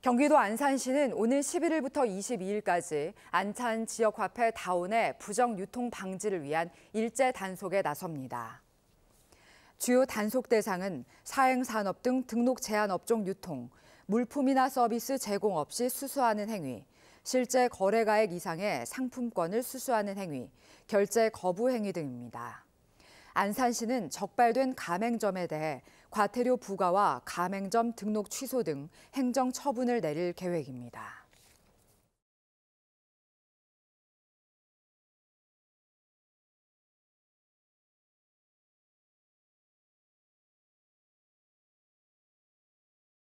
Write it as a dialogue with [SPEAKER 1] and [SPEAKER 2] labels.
[SPEAKER 1] 경기도 안산시는 오늘 11일부터 22일까지 안산 지역 화폐 다운의 부정 유통 방지를 위한 일제 단속에 나섭니다. 주요 단속 대상은 사행 산업 등 등록 제한 업종 유통, 물품이나 서비스 제공 없이 수수하는 행위, 실제 거래가액 이상의 상품권을 수수하는 행위, 결제 거부 행위 등입니다. 안산시는 적발된 가맹점에 대해 과태료 부과와 가맹점 등록 취소 등 행정 처분을 내릴 계획입니다.